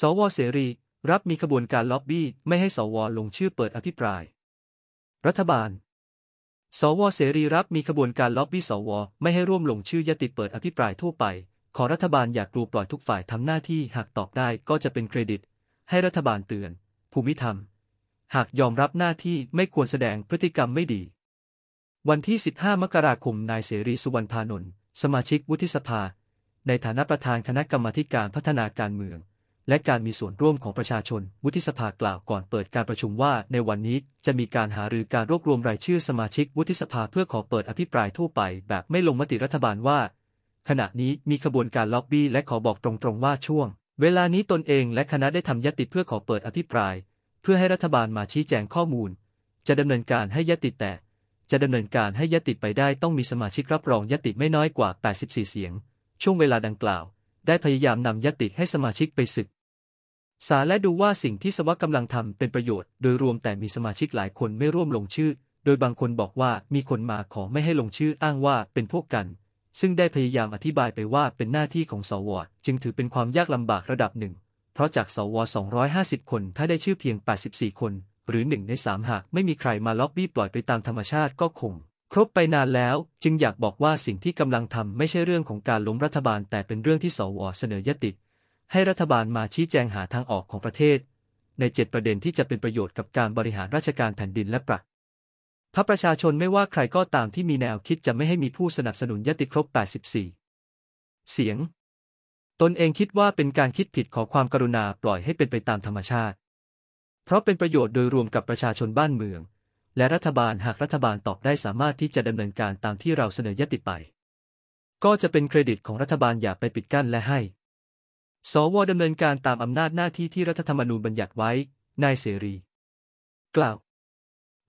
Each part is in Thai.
สวเสรีรับมีขบวนการล็อบบี้ไม่ให้สวลงชื่อเปิดอภิปราย รัฐบาล สวเสรีรับมีขบวนการล็อบบี้สว ไม่ให้ร่วมลงชื่อยติเปิดอภิปรายทั่วไป ขอรัฐบาลอยากรูปล่อยทุกฝ่ายทำหน้าที่หากตอบได้ก็จะเป็นเครดิตให้รัฐบาลเตือน ภูมิธรรม หากยอมรับหน้าที่ไม่ควรแสดงพฤติกรรมไม่ดี วันที่ 15 มกราคมนายเสรีสุวรรณพานนท์สมาชิกวุฒิสภา ในฐานะประธานคณะกรรมาการพัฒนาการเมืองและการมีส่วนร่วมของประชาชน วุฒิสภากล่าวก่อนเปิดการประชุมว่า ในวันนี้จะมีการหารือการรวบรวมรายชื่อสมาชิกวุฒิสภาเพื่อขอเปิดอภิปรายทั่วไป แบบไม่ลงมติรัฐบาลว่า ขณะนี้มีขบวนการล็อบบี้และขอบอกตรง ๆ ว่าช่วง เวลานี้ตนเองและคณะได้ทำยติเพื่อขอเปิดอภิปราย เพื่อให้รัฐบาลมาชี้แจงข้อมูล จะดำเนินการให้ยติแต่ จะดำเนินการให้ยติไปได้ต้องมีสมาชิกรับรองยติไม่น้อยกว่า 84 เสียงช่วงเวลาดังกล่าว ได้พยายามนำยติให้สมาชิกไปศึกสาและดูว่าสิ่งที่สวะกำลังทำเป็นประโยชน์โดยรวมแต่มีสมาชิกหลายคนไม่ร่วมลงชื่อ โดยบางคนบอกว่ามีคนมาขอไม่ให้ลงชื่ออ้างว่าเป็นพวกกัน ซึ่งได้พยายามอธิบายไปว่าเป็นหน้าที่ของสวจึงถือเป็นความยากลำบากระดับหนึ่ง เพราะจากสว250 คนถ้าได้ชื่อเพียง 84 คน หรือหนึ่งในสามหากไม่มีใครมาล็อบบี้ปล่อยไปตามธรรมชาติก็คงครบไปนานแล้วจึงอยากบอกว่าสิ่งที่กำลังทำไม่ใช่เรื่องของการล้มรัฐบาล แต่เป็นเรื่องที่สวเสนอยติให้รัฐบาลมาชี้แจงหาทางออกของประเทศ ในเจดประเด็นที่จะเป็นประโยชน์กับการบริหารราชการแผ่นดินและปรับถ้าประชาชนไม่ว่าใครก็ตามที่มีแนวคิดจะไม่ให้มีผู้สนับสนุนยติครบ 84 เสียง ตนเองคิดว่าเป็นการคิดผิดขอความกรุณาปล่อยให้เป็นไปตามธรรมชาติ เพราะเป็นประโยชน์โดยรวมกับประชาชนบ้านเมือง และรัฐบาลหากรัฐบาลตอบได้สามารถที่จะดำเนินการตามที่เราเสนอยติไป ก็จะเป็นเครดิตของรัฐบาลอย่าไปปิดกั้นและให้สวดำเนินการตามอำนาจหน้าที่ที่รัฐธรรมนูญบัญญัติไว้ นายเสรี กล่าว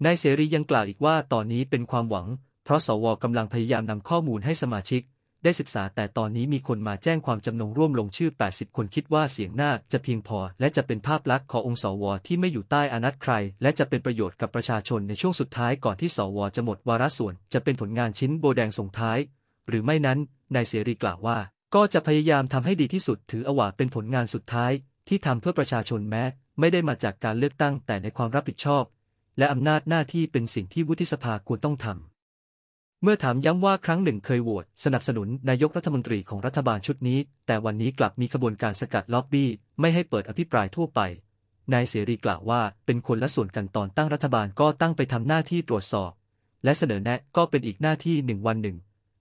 นายเสรียังกล่าวอีกว่าตอนนี้เป็นความหวัง เพราะสวกำลังพยายามนำข้อมูลให้สมาชิก ได้ศึกษาแต่ตอนนี้มีคนมาแจ้งความจำนงร่วมลงชื่อ 80 คนคิดว่าเสียงหน้าจะเพียงพอและจะเป็นภาพลักษณ์ขององค์สวที่ไม่อยู่ใต้อานัตใคร และจะเป็นประโยชน์กับประชาชนในช่วงสุดท้ายก่อนที่สวจะหมดวาระส่วน จะเป็นผลงานชิ้นโบแดงส่งท้าย หรือไม่นั้นนายเสรีกล่าวว่าก็จะพยายามทำให้ดีที่สุดถืออวาเป็นผลงานสุดท้าย ที่ทำเพื่อประชาชนแม้ ไม่ได้มาจากการเลือกตั้งแต่ในความรับผิดชอบ และอำนาจหน้าที่เป็นสิ่งที่วุฒิสภาควรต้องทำเมื่อถามย้ำว่าครั้งหนึ่งเคยโหวตสนับสนุนนายกรัฐมนตรีของรัฐบาลชุดนี้ แต่วันนี้กลับมีขบวนการสกัดล็อบบี้ไม่ให้เปิดอภิปรายทั่วไปนายเสรีกล่าวว่า เป็นคนละส่วนกันตอนตั้งรัฐบาลก็ตั้งไปทำหน้าที่ตรวจสอบ และเสนอแนะก็เป็นอีกหน้าที่หนึ่งวันหนึ่ง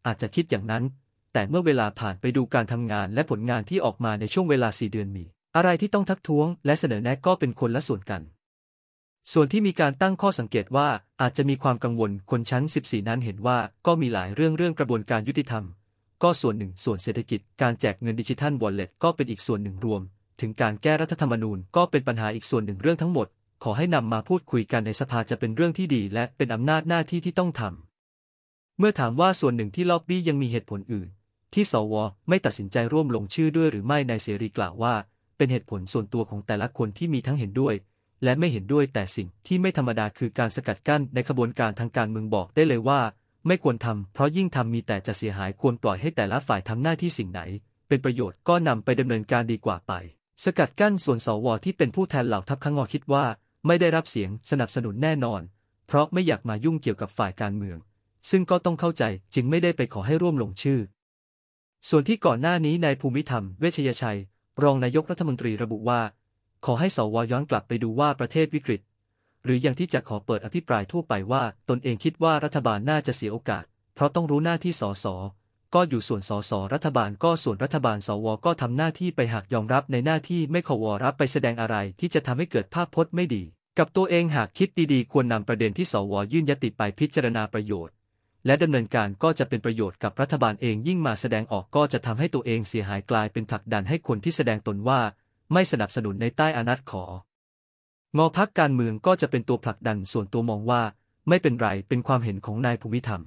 อาจจะคิดอย่างนั้นแต่เมื่อเวลาผ่านไปดูการทำงานและผลงานที่ออกมาในช่วงเวลาสี่เดือนมี อะไรที่ต้องทักท้วงและเสนอแนะก็เป็นคนละส่วนกัน ส่วนที่มีการตั้งข้อสังเกตว่าอาจจะมีความกังวลคนชั้น 14 นั้นเห็นว่า ก็มีหลายเรื่องเรื่องกระบวนการยุติธรรม ก็ส่วนหนึ่ง ส่วนเศรษฐกิจการแจกเงินดิจิทัลบอลเล็ตก็เป็นอีกส่วนหนึ่งรวม ถึงการแก้รัฐธรรมนูญก็เป็นปัญหาอีกส่วนหนึ่งเรื่องทั้งหมด ขอให้นำมาพูดคุยกันในสภาจะเป็นเรื่องที่ดี และเป็นอำนาจหน้าที่ที่ต้องทำเมื่อถามว่าส่วนหนึ่งที่ล็อบบี้ยังมีเหตุผลอื่นที่สวไม่ตัดสินใจร่วมลงชื่อด้วยหรือไม่นายเสรีกล่าวว่า เป็นเหตุผลส่วนตัวของแต่ละคนที่มีทั้งเห็นด้วย และไม่เห็นด้วยแต่สิ่งที่ไม่ธรรมดาคือการสกัดกั้นในขบวนการทางการเมืองบอกได้เลยว่าไม่ควรทำ เพราะยิ่งทำมีแต่จะเสียหายควรปล่อยให้แต่ละฝ่ายทำหน้าที่สิ่งไหน เป็นประโยชน์ก็นำไปดำเนินการดีกว่าไป สกัดกั้นส่วนสวที่เป็นผู้แทนเหล่าทัพข้างงอคิดว่า ไม่ได้รับเสียงสนับสนุนแน่นอน เพราะไม่อยากมายุ่งเกี่ยวกับฝ่ายการเมือง ซึ่งก็ต้องเข้าใจจึงไม่ได้ไปขอให้ร่วมลงชื่อส่วนที่ก่อนหน้านี้นายภูมิธรรม เวชยชัย รองนายกรัฐมนตรีระบุว่า ขอให้สวย้อนกลับไปดูว่าประเทศวิกฤต หรืออย่างที่จะขอเปิดอภิปรายทั่วไปว่า ตนเองคิดว่ารัฐบาลน่าจะเสียโอกาส เพราะต้องรู้หน้าที่สสก็อยู่ส่วนสสรัฐบาลก็ส่วนรัฐบาลสวก็ทำหน้าที่ไปหากยอมรับในหน้าที่ไม่ขวอรับไปแสดงอะไรที่จะทำให้เกิดภาพพจน์ไม่ดี กับตัวเองหากคิดดีๆควรนำประเด็นที่สวยื่นยติไปพิจารณาประโยชน์และดำเนินการก็จะเป็นประโยชน์กับรัฐบาลเองยิ่งมาแสดงออกก็จะทำให้ตัวเองเสียหายกลายเป็นผลักดันให้คนที่แสดงตนว่า ไม่สนับสนุนในใต้อนัตของอพักการเมืองก็จะเป็นตัวผลักดันส่วนตัวมองว่า ไม่เป็นไรเป็นความเห็นของนายภูมิธรรม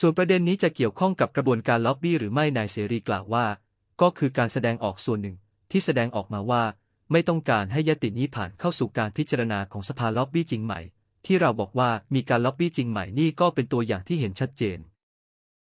ส่วนประเด็นนี้จะเกี่ยวข้องกับกระบวนการล็อบบี้หรือไม่นายเสรีกล่าวว่า ก็คือการแสดงออกส่วนหนึ่งที่แสดงออกมาว่า ไม่ต้องการให้ยตินี้ผ่านเข้าสู่การพิจารณาของสภาล็อบบี้จริงไหมที่เราบอกว่ามีการล็อบบี้จริงไหมนี่ก็เป็นตัวอย่างที่เห็นชัดเจน